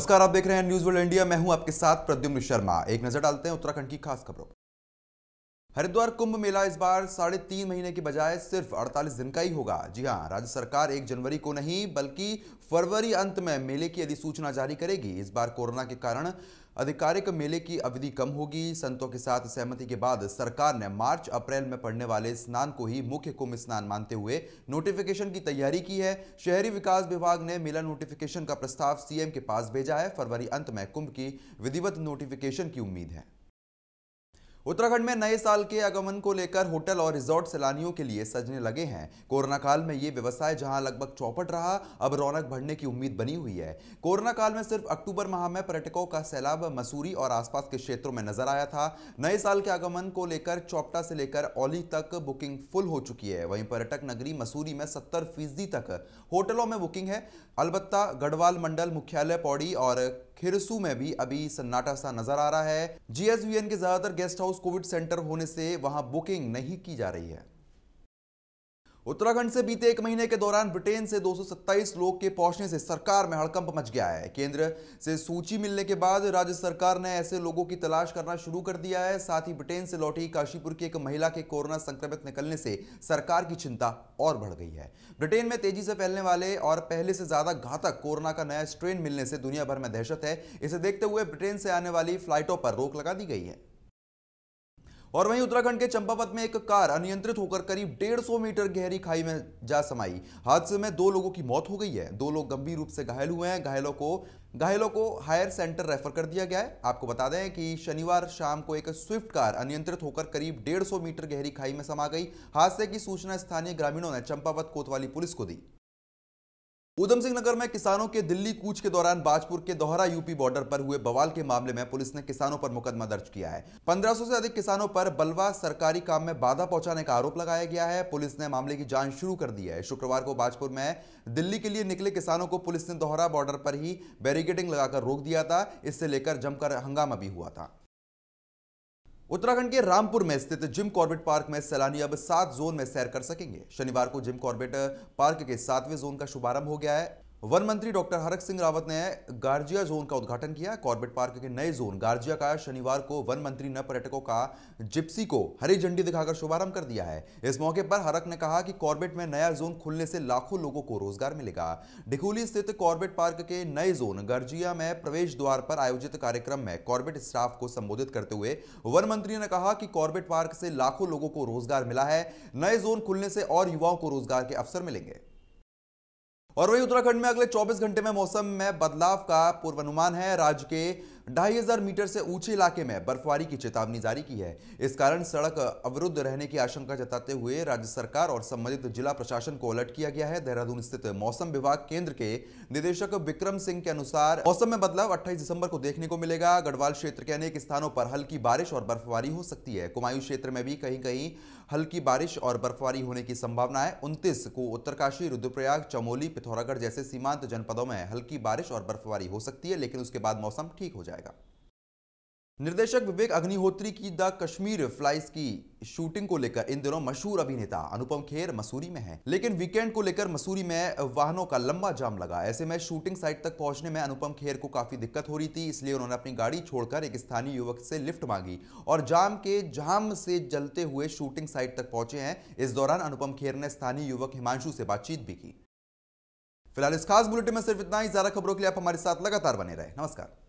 नमस्कार आप देख रहे हैं न्यूज वर्ल्ड इंडिया मैं हूं आपके साथ प्रद्युम्न शर्मा एक नजर डालते हैं उत्तराखंड की खास खबरों हरिद्वार कुंभ मेला इस बार साढ़े तीन महीने के बजाय सिर्फ 48 दिन का ही होगा जी हां राज्य सरकार एक जनवरी को नहीं बल्कि फरवरी अंत में मेले की अधिसूचना जारी करेगी इस बार कोरोना के कारण आधिकारिक मेले की अवधि कम होगी संतों के साथ सहमति के बाद सरकार ने मार्च अप्रैल में पड़ने वाले स्नान को ही मुख्य कुंभ स्नान मानते हुए नोटिफिकेशन की तैयारी की है शहरी विकास विभाग ने मेला नोटिफिकेशन का प्रस्ताव सीएम के पास भेजा है फरवरी अंत में कुंभ की विधिवत नोटिफिकेशन की उम्मीद है उत्तराखंड में नए साल के आगमन को लेकर होटल और रिजॉर्ट सैलानियों के लिए सजने लगे हैं कोरोना काल में ये व्यवसाय जहां लगभग चौपट रहा अब रौनक बढ़ने की उम्मीद बनी हुई है कोरोना काल में सिर्फ अक्टूबर माह में पर्यटकों का सैलाब मसूरी और आसपास के क्षेत्रों में नजर आया था नए साल के आगमन को लेकर चौपटा से लेकर ओली तक बुकिंग फुल हो चुकी है वहीं पर्यटक नगरी मसूरी में सत्तर फीसदी तक होटलों में बुकिंग है अलबत्ता गढ़वाल मंडल मुख्यालय पौड़ी और खिरसू में भी अभी सन्नाटा सा नजर आ रहा है जीएसवीएन के ज्यादातर गेस्ट हाउस कोविड सेंटर होने से वहां बुकिंग नहीं की जा रही है उत्तराखंड से बीते एक महीने के दौरान ब्रिटेन से 227 लोग के पहुंचने से सरकार में हड़कंप मच गया है केंद्र से सूची मिलने के बाद राज्य सरकार ने ऐसे लोगों की तलाश करना शुरू कर दिया है साथ ही ब्रिटेन से लौटी काशीपुर की एक महिला के कोरोना संक्रमित निकलने से सरकार की चिंता और बढ़ गई है ब्रिटेन में तेजी से फैलने वाले और पहले से ज्यादा घातक कोरोना का नया स्ट्रेन मिलने से दुनिया भर में दहशत है इसे देखते हुए ब्रिटेन से आने वाली फ्लाइटों पर रोक लगा दी गई है और वहीं उत्तराखंड के चंपावत में एक कार अनियंत्रित होकर करीब 150 मीटर गहरी खाई में जा समाई हादसे में दो लोगों की मौत हो गई है दो लोग गंभीर रूप से घायल हुए हैं घायलों को घायलों को हायर सेंटर रेफर कर दिया गया है आपको बता दें कि शनिवार शाम को एक स्विफ्ट कार अनियंत्रित होकर करीब 150 मीटर गहरी खाई में समा गई हादसे की सूचना स्थानीय ग्रामीणों ने चंपावत कोतवाली पुलिस को दी उधम सिंह नगर में किसानों के दिल्ली कूच के दौरान बाजपुर के दोहरा यूपी बॉर्डर पर हुए बवाल के मामले में पुलिस ने किसानों पर मुकदमा दर्ज किया है 1500 से अधिक किसानों पर बलवा सरकारी काम में बाधा पहुंचाने का आरोप लगाया गया है पुलिस ने मामले की जांच शुरू कर दी है शुक्रवार को बाजपुर में दिल्ली के लिए निकले किसानों को पुलिस ने दोहरा बॉर्डर पर ही बैरिकेडिंग लगाकर रोक दिया था इससे लेकर जमकर हंगामा भी हुआ था उत्तराखंड के रामपुर में स्थित जिम कॉर्बेट पार्क में सैलानी अब सात जोन में सैर कर सकेंगे शनिवार को जिम कॉर्बेट पार्क के सातवें जोन का शुभारंभ हो गया है वन मंत्री डॉक्टर हरक सिंह रावत ने गार्जिया जोन का उद्घाटन किया कॉर्बेट पार्क के नए जोन गार्जिया का शनिवार को वन मंत्री ने पर्यटकों का जिप्सी को हरी झंडी दिखाकर शुभारंभ कर दिया है इस मौके पर हरक ने कहा कि कॉर्बेट में नया जोन खुलने से लाखों लोगों को रोजगार मिलेगा ढिकुली स्थित कॉर्बेट पार्क के नए जोन गार्जिया में प्रवेश द्वार पर आयोजित कार्यक्रम में कॉर्बेट स्टाफ को संबोधित करते हुए वन मंत्री ने कहा कि कॉर्बेट पार्क से लाखों लोगों को रोजगार मिला है नए जोन खुलने से और युवाओं को रोजगार के अवसर मिलेंगे और वहीं उत्तराखंड में अगले 24 घंटे में मौसम में बदलाव का पूर्वानुमान है राज्य के ढाई हजार मीटर से ऊंचे इलाके में बर्फबारी की चेतावनी जारी की है इस कारण सड़क अवरुद्ध रहने की आशंका जताते हुए राज्य सरकार और संबंधित जिला प्रशासन को अलर्ट किया गया है देहरादून स्थित मौसम विभाग केंद्र के निदेशक विक्रम सिंह के अनुसार मौसम में बदलाव अट्ठाईस दिसंबर को देखने को मिलेगा गढ़वाल क्षेत्र के अनेक स्थानों पर हल्की बारिश और बर्फबारी हो सकती है कुमायूं क्षेत्र में भी कहीं कहीं हल्की बारिश और बर्फबारी होने की संभावना है उनतीस को उत्तरकाशी रुद्रप्रयाग चमोली पिथौरागढ़ जैसे सीमांत जनपदों में हल्की बारिश और बर्फबारी हो सकती है लेकिन उसके बाद मौसम ठीक हो जाए जाएगा निर्देशक विवेक अग्निहोत्री की द कश्मीर फ्लाइज की शूटिंग को लेकर इन दिनों मशहूर अभिनेता अनुपम खेर मसूरी में हैं लेकिन वीकेंड को लेकर मसूरी में वाहनों का लंबा जाम लगा ऐसे में शूटिंग साइट तक पहुंचने में अनुपम खेर को काफी दिक्कत हो रही थी इसलिए उन्होंने अपनी गाड़ी छोड़कर एक स्थानीय युवक से लिफ्ट मांगी और जाम के जाम से जलते हुए शूटिंग साइट तक पहुंचे हैं इस दौरान अनुपम खेर ने स्थानीय युवक हिमांशु से बातचीत भी की फिलहाल इस खास बुलेटिन में सिर्फ इतना ही ज्यादा खबरों के लिए आप हमारे साथ लगातार बने रहे नमस्कार